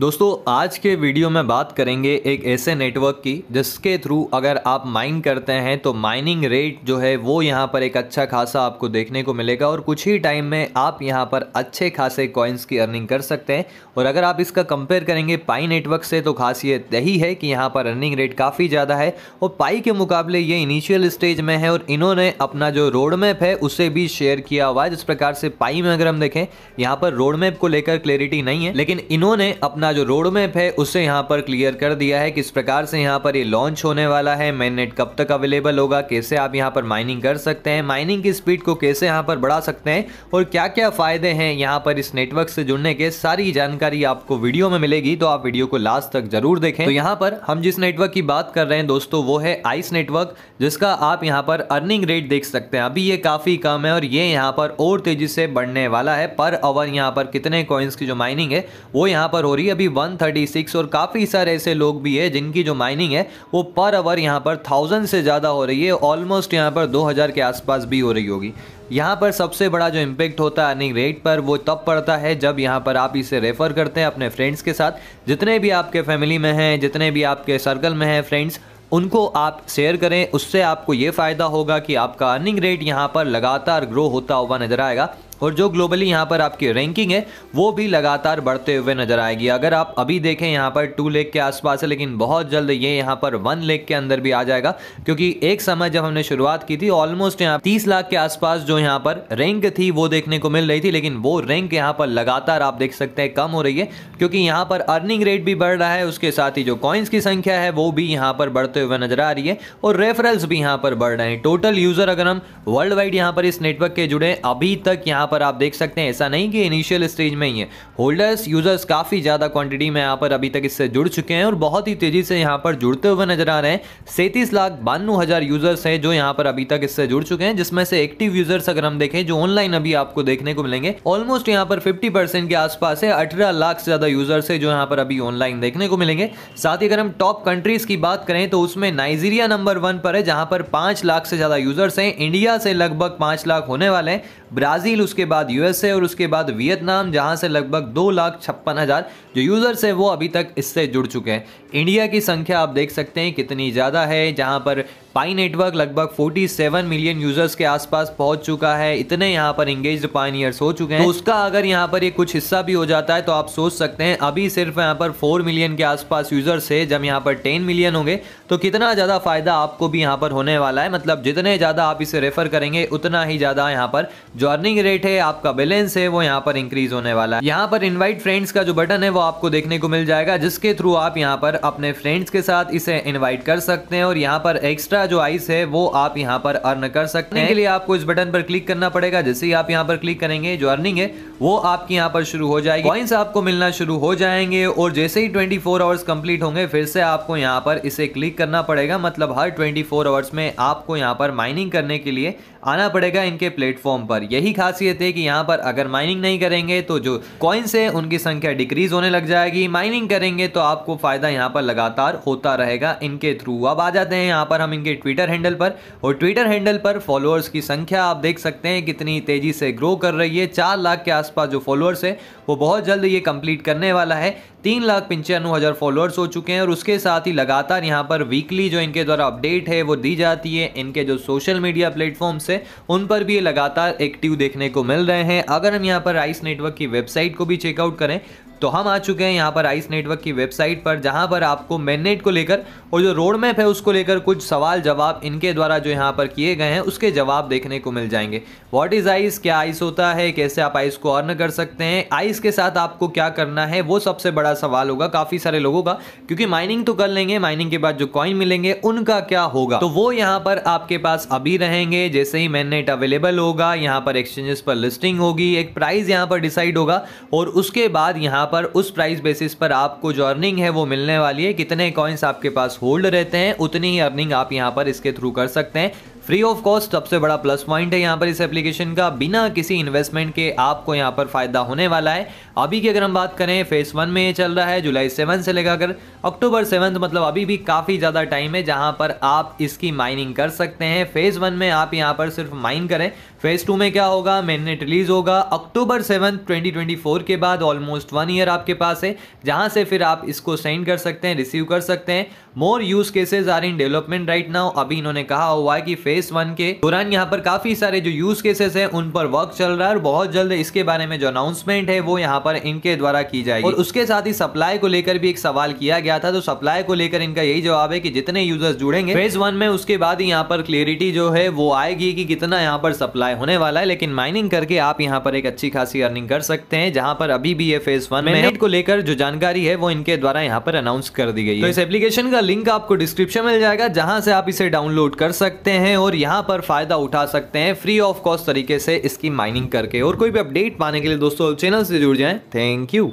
दोस्तों आज के वीडियो में बात करेंगे एक ऐसे नेटवर्क की जिसके थ्रू अगर आप माइन करते हैं तो माइनिंग रेट जो है वो यहाँ पर एक अच्छा खासा आपको देखने को मिलेगा और कुछ ही टाइम में आप यहाँ पर अच्छे खासे कॉइन्स की अर्निंग कर सकते हैं और अगर आप इसका कंपेयर करेंगे पाई नेटवर्क से तो खासियत यही है कि यहाँ पर अर्निंग रेट काफ़ी ज़्यादा है और पाई के मुकाबले ये इनिशियल स्टेज में है और इन्होंने अपना जो रोड मैप है उसे भी शेयर किया हुआ है जिस प्रकार से पाई में अगर हम देखें यहाँ पर रोड मैप को लेकर क्लैरिटी नहीं है लेकिन इन्होंने अपना अपना जो रोड मैप है उसे यहाँ पर क्लियर कर दिया है किस प्रकार से यहाँ पर ये लॉन्च होने वाला है मेन नेट कब तक अवेलेबल होगा कैसे आप यहाँ पर माइनिंग कर सकते हैं माइनिंग की स्पीड को कैसे यहाँ पर बढ़ा सकते हैं और क्या क्या फ़ायदे हैं यहाँ पर इस नेटवर्क से जुड़ने के सारी जानकारी आपको वीडियो में मिलेगी तो आप वीडियो को लास्ट तक जरूर देखें तो यहाँ पर हम जिस नेटवर्क की बात कर रहे हैं दोस्तों वो है आइस नेटवर्क जिसका आप यहाँ पर अर्निंग रेट देख सकते हैं अभी ये काफ़ी कम है और ये यहाँ पर और तेज़ी से बढ़ने वाला है पर अवर यहाँ पर कितने कॉइन्स की जो माइनिंग है वो यहाँ पर हो रही है अभी 136 और काफ़ी सारे ऐसे लोग भी है जिनकी जो माइनिंग है वो पर आवर यहाँ पर थाउजेंड से ज़्यादा हो रही है ऑलमोस्ट यहाँ पर 2000 के आसपास भी हो रही होगी यहाँ पर सबसे बड़ा जो इम्पेक्ट होता है अर्निंग रेट पर वो तब पड़ता है जब यहाँ पर आप इसे रेफ़र करते हैं अपने फ्रेंड्स के साथ जितने भी आपके फैमिली में हैं जितने भी आपके सर्कल में हैं फ्रेंड्स उनको आप शेयर करें उससे आपको ये फ़ायदा होगा कि आपका अर्निंग रेट यहाँ पर लगातार ग्रो होता हुआ नजर आएगा और जो ग्लोबली यहाँ पर आपकी रैंकिंग है वो भी लगातार बढ़ते हुए नजर आएगी अगर आप अभी देखें यहाँ पर टू लेक के आसपास है लेकिन बहुत जल्द ये यहाँ पर वन लेक के अंदर भी आ जाएगा क्योंकि एक समय जब हमने शुरुआत की थी ऑलमोस्ट यहाँ तीस लाख के आसपास जो यहाँ पर रैंक थी वो देखने को मिल रही थी लेकिन वो रैंक यहाँ पर लगातार आप देख सकते हैं कम हो रही है क्योंकि यहाँ पर अर्निंग रेट भी बढ़ रहा है उसके साथ ही जो कॉइन्स की संख्या है वो भी यहाँ पर बढ़ते हुए नजर आ रही है और रेफरल्स भी यहाँ पर बढ़ रहे हैं टोटल यूजर अगर हम वर्ल्ड वाइड यहाँ पर इस नेटवर्क के जुड़े अभी तक यहाँ पर आप देख सकते हैं ऐसा नहीं कि इनिशियल स्टेज में ही है होल्डर्स यूजर्स काफ़ी ज़्यादा क्वांटिटी में यहाँ पर अभी तक इससे जुड़ चुके हैं और बहुत ही तेज़ी से यहाँ पर जुड़ते हुए नजर आ रहे हैं सैंतीस लाख बानवे हज़ार यूजर्स हैं जो यहाँ पर अभी तक इससे जुड़ चुके हैं जिसमें से एक्टिव यूजर्स अगर हम देखें जो ऑनलाइन अभी आपको देखने को मिलेंगे ऑलमोस्ट यहाँ पर फिफ्टी के आसपास है अठारह लाख से ज़्यादा यूजर्स है जो यहाँ पर अभी ऑनलाइन देखने को मिलेंगे साथ ही अगर हम टॉप कंट्रीज़ की बात करें तो उसमें नाइजीरिया नंबर वन पर है जहां पर पांच लाख से ज़्यादा यूजर्स हैं इंडिया से लगभग पांच लाख होने वाले हैं ब्राज़ील उसके उसके बाद यूएसए और उसके बाद वियतनाम जहाँ से लगभग दो लाख छप्पन हज़ार जो यूज़र्स हैं वो अभी तक इससे जुड़ चुके हैं इंडिया की संख्या आप देख सकते हैं कितनी ज़्यादा है जहाँ पर पाई नेटवर्क लगभग 47 मिलियन यूजर्स के आसपास पहुंच चुका है इतने यहां पर इंगेज पाइनियर्स हो चुके हैं तो उसका अगर यहां पर ये यह कुछ हिस्सा भी हो जाता है तो आप सोच सकते हैं अभी सिर्फ यहां पर 4 मिलियन के आसपास यूजर्स है जब यहां पर 10 मिलियन होंगे तो कितना ज़्यादा फ़ायदा आपको भी यहाँ पर होने वाला है मतलब जितने ज़्यादा आप इसे रेफर करेंगे उतना ही ज़्यादा यहाँ पर जो अर्निंग रेट है आपका बैलेंस है वो यहाँ पर इंक्रीज होने वाला है यहाँ पर इन्वाइट फ्रेंड्स का जो बटन है वो आपको देखने को मिल जाएगा जिसके थ्रू आप यहाँ पर अपने फ्रेंड्स के साथ इसे इन्वाइट कर सकते हैं और यहाँ पर एक्स्ट्रा जो आइस है वो आप यहाँ पर अर्न कर सकते हैं इसलिए आपको इस बटन पर क्लिक करना पड़ेगा जैसे ही आप यहाँ पर क्लिक करेंगे जो अर्निंग है वो आपकी यहाँ पर शुरू हो जाएगी कॉइन्स आपको मिलना शुरू हो जाएंगे और जैसे ही ट्वेंटी फोर आवर्स कंप्लीट होंगे फिर से आपको यहाँ पर इसे क्लिक करना पड़ेगा मतलब हर 24 फोर आवर्स में आपको यहाँ पर माइनिंग करने के लिए आना पड़ेगा इनके प्लेटफॉर्म पर यही खासियत है कि यहाँ पर अगर माइनिंग नहीं करेंगे तो जो कॉइन्स हैं उनकी संख्या डिक्रीज होने लग जाएगी माइनिंग करेंगे तो आपको फ़ायदा यहाँ पर लगातार होता रहेगा इनके थ्रू अब आ जाते हैं यहाँ पर हम इनके ट्विटर हैंडल पर और ट्विटर हैंडल पर फॉलोअर्स की संख्या आप देख सकते हैं कितनी तेज़ी से ग्रो कर रही है चार लाख के आसपास जो फॉलोअर्स है वो बहुत जल्द ये कंप्लीट करने वाला है तीन लाख पंचानवे हज़ार फॉलोअर्स हो चुके हैं और उसके साथ ही लगातार यहाँ पर वीकली जो इनके द्वारा अपडेट है वो दी जाती है इनके जो सोशल मीडिया प्लेटफॉर्म्स है उन पर भी ये लगातार एक्टिव देखने को मिल रहे हैं अगर हम यहाँ पर राइस नेटवर्क की वेबसाइट को भी चेकआउट करें तो हम आ चुके हैं यहाँ पर आइस नेटवर्क की वेबसाइट पर जहाँ पर आपको मैननेट को लेकर और जो रोड मैप है उसको लेकर कुछ सवाल जवाब इनके द्वारा जो यहाँ पर किए गए हैं उसके जवाब देखने को मिल जाएंगे वॉट इज़ आइस क्या आइस होता है कैसे आप आइस को अर्न कर सकते हैं आइस के साथ आपको क्या करना है वो सबसे बड़ा सवाल होगा काफ़ी सारे लोगों का क्योंकि माइनिंग तो कर लेंगे माइनिंग के बाद जो कॉइन मिलेंगे उनका क्या होगा तो वो यहाँ पर आपके पास अभी रहेंगे जैसे ही मैननेट अवेलेबल होगा यहाँ पर एक्सचेंजेस पर लिस्टिंग होगी एक प्राइस यहाँ पर डिसाइड होगा और उसके बाद यहाँ पर उस प्राइस बेसिस पर आपको जो अर्निंग है वो मिलने वाली है कितने कॉइन्स आपके पास होल्ड रहते हैं उतनी ही अर्निंग आप यहाँ पर इसके थ्रू कर सकते हैं फ्री ऑफ कॉस्ट सबसे बड़ा प्लस पॉइंट है यहाँ पर इस एप्लीकेशन का बिना किसी इन्वेस्टमेंट के आपको यहाँ पर फायदा होने वाला है अभी की अगर हम बात करें फेज वन में ये चल रहा है जुलाई सेवन से लेकर अक्टूबर सेवन मतलब अभी भी काफ़ी ज़्यादा टाइम है जहाँ पर आप इसकी माइनिंग कर सकते हैं फेज वन में आप यहाँ पर सिर्फ माइन करें फेज टू में क्या होगा मेननेट रिलीज होगा अक्टूबर सेवन ट्वेंटी के बाद ऑलमोस्ट वन ईयर आपके पास है जहाँ से फिर आप इसको सेंड कर सकते हैं रिसीव कर सकते हैं more use cases are in development right now अभी इन्होंने कहा हुआ है कि फेस वन के दौरान यहाँ पर काफी सारे जो यूज केसेस है उन पर वर्क चल रहा है और बहुत जल्द इसके बारे में जो अनाउंसमेंट है वो यहाँ पर इनके द्वारा की जाएगी और उसके साथ ही सप्लाई को लेकर भी एक सवाल किया गया था तो सप्लाई को लेकर इनका यही जवाब है की जितने यूजर्स जुड़ेंगे फेज वन में उसके बाद ही यहाँ पर क्लियरिटी जो है वो आएगी कि कितना यहाँ पर सप्लाई होने वाला है लेकिन माइनिंग करके आप यहाँ पर एक अच्छी खासी अर्निंग कर सकते हैं जहाँ पर अभी भी ये फेज वन मेहनत को लेकर जो जानकारी है वो इनके द्वारा यहाँ पर अनाउंस कर दी गई तो है तो इस एप्लीकेशन का लिंक आपको डिस्क्रिप्शन मिल जाएगा जहां से आप इसे डाउनलोड कर सकते हैं और यहाँ पर फ़ायदा उठा सकते हैं फ्री ऑफ कॉस्ट तरीके से इसकी माइनिंग करके और कोई भी अपडेट पाने के लिए दोस्तों चैनल से जुड़ जाए थैंक यू